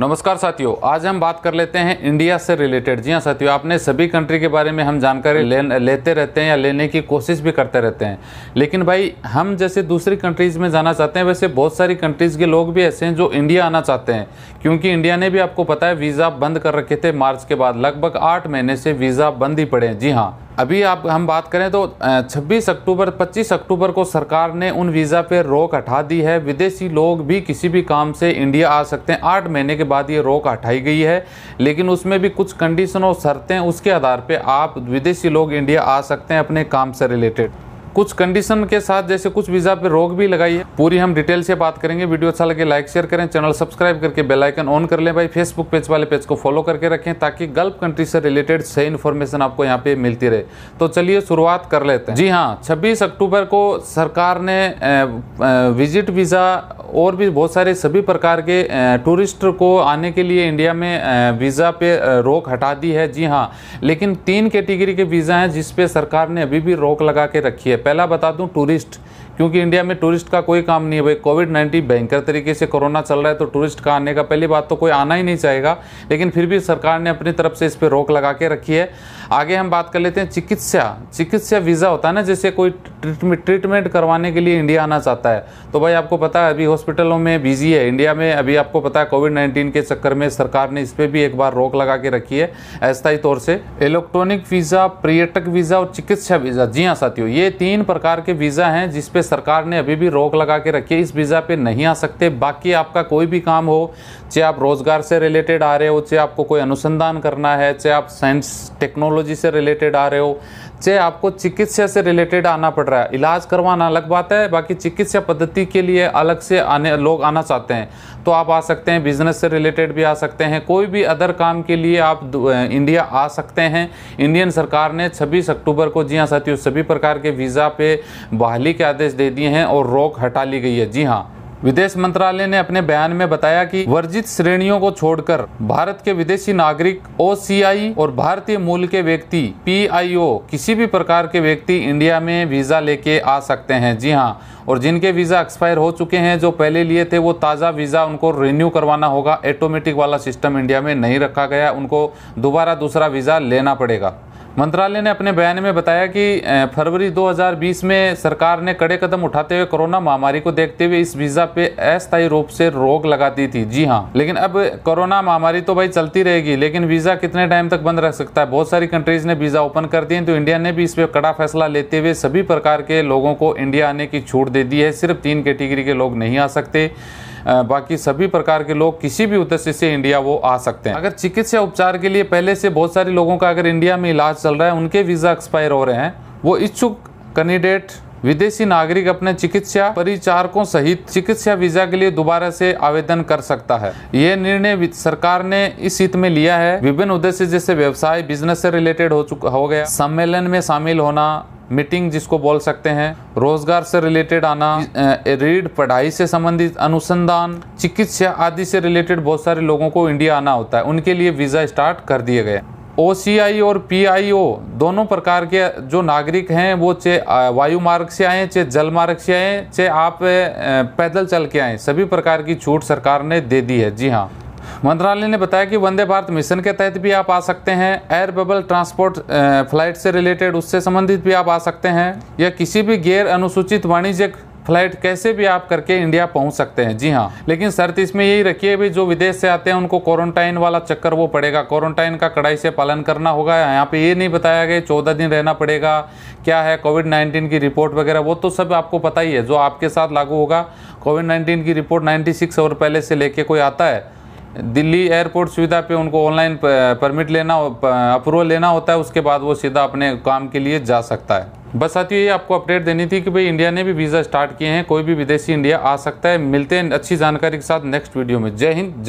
नमस्कार साथियों आज हम बात कर लेते हैं इंडिया से रिलेटेड जी हाँ साथियों आपने सभी कंट्री के बारे में हम जानकारी ले, लेते रहते हैं या लेने की कोशिश भी करते रहते हैं लेकिन भाई हम जैसे दूसरी कंट्रीज़ में जाना चाहते हैं वैसे बहुत सारी कंट्रीज़ के लोग भी ऐसे हैं जो इंडिया आना चाहते हैं क्योंकि इंडिया ने भी आपको पता है वीज़ा बंद कर रखे थे मार्च के बाद लगभग आठ महीने से वीज़ा बंद ही पड़े जी हाँ अभी आप हम बात करें तो 26 अक्टूबर 25 अक्टूबर को सरकार ने उन वीज़ा पे रोक हटा दी है विदेशी लोग भी किसी भी काम से इंडिया आ सकते हैं आठ महीने के बाद ये रोक हटाई गई है लेकिन उसमें भी कुछ कंडीशन और शर्तें उसके आधार पर आप विदेशी लोग इंडिया आ सकते हैं अपने काम से रिलेटेड कुछ कंडीशन के साथ जैसे कुछ वीज़ा पे रोक भी लगाई है पूरी हम डिटेल से बात करेंगे वीडियो अच्छा लगे लाइक शेयर करें चैनल सब्सक्राइब करके बेल आइकन ऑन कर लें भाई फेसबुक पेज वाले पेज को फॉलो करके रखें ताकि गल्फ कंट्री से रिलेटेड सही इन्फॉर्मेशन आपको यहाँ पे मिलती रहे तो चलिए शुरुआत कर लेते हैं जी हाँ छब्बीस अक्टूबर को सरकार ने विजिट वीज़ा और भी बहुत सारे सभी प्रकार के टूरिस्ट को आने के लिए इंडिया में वीज़ा पे रोक हटा दी है जी हाँ लेकिन तीन कैटेगरी के वीज़ा हैं जिसपे सरकार ने अभी भी रोक लगा के रखी है पहला बता दूं टूरिस्ट क्योंकि इंडिया में टूरिस्ट का कोई काम नहीं है भाई कोविड नाइन्टीन भयंकर तरीके से कोरोना चल रहा है तो टूरिस्ट का आने का पहली बात तो कोई आना ही नहीं चाहेगा लेकिन फिर भी सरकार ने अपनी तरफ से इस पर रोक लगा के रखी है आगे हम बात कर लेते हैं चिकित्सा चिकित्सा वीज़ा होता है ना जैसे कोई ट्रीटमेंट ट्रीटमेंट करवाने के लिए इंडिया आना चाहता है तो भाई आपको पता है अभी हॉस्पिटलों में बिजी है इंडिया में अभी आपको पता है कोविड नाइन्टीन के चक्कर में सरकार ने इस पर भी एक बार रोक लगा के रखी है अस्थायी तौर से इलेक्ट्रॉनिक वीज़ा पर्यटक वीज़ा और चिकित्सा वीज़ा जी हाँ साथियों ये तीन प्रकार के वीज़ा हैं जिसपे सरकार ने अभी भी रोक लगा के रखी है इस वीज़ा पे नहीं आ सकते बाकी आपका कोई भी काम हो चाहे आप रोज़गार से रिलेटेड आ रहे हो चाहे आपको कोई अनुसंधान करना है चाहे आप साइंस टेक्नोलॉजी न्यूरोलॉजी से रिलेटेड आ रहे हो चाहे आपको चिकित्सा से रिलेटेड आना पड़ रहा है इलाज करवाना अलग बात है बाकी चिकित्सा पद्धति के लिए अलग से आने लोग आना चाहते हैं तो आप आ सकते हैं बिजनेस से रिलेटेड भी आ सकते हैं कोई भी अदर काम के लिए आप इंडिया आ सकते हैं इंडियन सरकार ने 26 अक्टूबर को जी हाँ साथियों सभी प्रकार के वीज़ा पे बहाली के आदेश दे दिए हैं और रोक हटा ली गई है जी हाँ विदेश मंत्रालय ने अपने बयान में बताया कि वर्जित श्रेणियों को छोड़कर भारत के विदेशी नागरिक ओ और भारतीय मूल के व्यक्ति पी किसी भी प्रकार के व्यक्ति इंडिया में वीज़ा लेके आ सकते हैं जी हाँ और जिनके वीज़ा एक्सपायर हो चुके हैं जो पहले लिए थे वो ताज़ा वीज़ा उनको रिन्यू करवाना होगा ऑटोमेटिक वाला सिस्टम इंडिया में नहीं रखा गया उनको दोबारा दूसरा वीज़ा लेना पड़ेगा मंत्रालय ने अपने बयान में बताया कि फरवरी 2020 में सरकार ने कड़े कदम उठाते हुए कोरोना महामारी को देखते हुए इस वीज़ा पे अस्थायी रूप से रोक लगा दी थी जी हाँ लेकिन अब कोरोना महामारी तो भाई चलती रहेगी लेकिन वीज़ा कितने टाइम तक बंद रह सकता है बहुत सारी कंट्रीज़ ने वीज़ा ओपन कर दिए तो इंडिया ने भी इस पर कड़ा फैसला लेते हुए सभी प्रकार के लोगों को इंडिया आने की छूट दे दी है सिर्फ तीन कैटेगरी के, के लोग नहीं आ सकते बाकी सभी प्रकार के लोग किसी भी उद्देश्य से इंडिया वो आ सकते हैं अगर चिकित्सा उपचार के लिए पहले से बहुत सारे लोगों का अगर इंडिया में इलाज चल रहा है उनके वीज़ा एक्सपायर हो रहे हैं वो इच्छुक कैंडिडेट विदेशी नागरिक अपने चिकित्सा परिचारकों सहित चिकित्सा वीजा के लिए दोबारा से आवेदन कर सकता है ये निर्णय सरकार ने इस हित में लिया है विभिन्न उद्देश्य जैसे व्यवसाय बिजनेस से रिलेटेड हो चुका हो गया सम्मेलन में शामिल होना मीटिंग जिसको बोल सकते हैं रोजगार से रिलेटेड आना रीढ़ पढ़ाई से संबंधित अनुसंधान चिकित्सा आदि से रिलेटेड बहुत सारे लोगों को इंडिया आना होता है उनके लिए वीज़ा स्टार्ट कर दिए गए ओ और पी दोनों प्रकार के जो नागरिक हैं वो चाहे वायु मार्ग से आए चाहे जल मार्ग से आए चाहे आप पैदल चल के आए सभी प्रकार की छूट सरकार ने दे दी है जी हाँ मंत्रालय ने बताया कि वंदे भारत मिशन के तहत भी आप आ सकते हैं एयर बबल ट्रांसपोर्ट फ्लाइट से रिलेटेड उससे संबंधित भी आप आ सकते हैं या किसी भी गैर अनुसूचित वाणिज्यिक फ्लाइट कैसे भी आप करके इंडिया पहुंच सकते हैं जी हाँ लेकिन शर्त इसमें यही रखिए भी जो विदेश से आते हैं उनको क्वारंटाइन वाला चक्कर वो पड़ेगा क्वारंटाइन का कड़ाई से पालन करना होगा यहाँ पे ये नहीं बताया गया चौदह दिन रहना पड़ेगा क्या है कोविड नाइन्टीन की रिपोर्ट वगैरह वो तो सब आपको पता ही है जो आपके साथ लागू होगा कोविड नाइन्टीन की रिपोर्ट नाइन्टी सिक्स आवर पहले से लेके कोई आता है दिल्ली एयरपोर्ट सुविधा पे उनको ऑनलाइन परमिट लेना अप्रूवल लेना होता है उसके बाद वो सीधा अपने काम के लिए जा सकता है बस साथियों ये आपको अपडेट देनी थी कि भाई इंडिया ने भी वीज़ा स्टार्ट किए हैं कोई भी विदेशी इंडिया आ सकता है मिलते हैं अच्छी जानकारी के साथ नेक्स्ट वीडियो में जय हिंद जय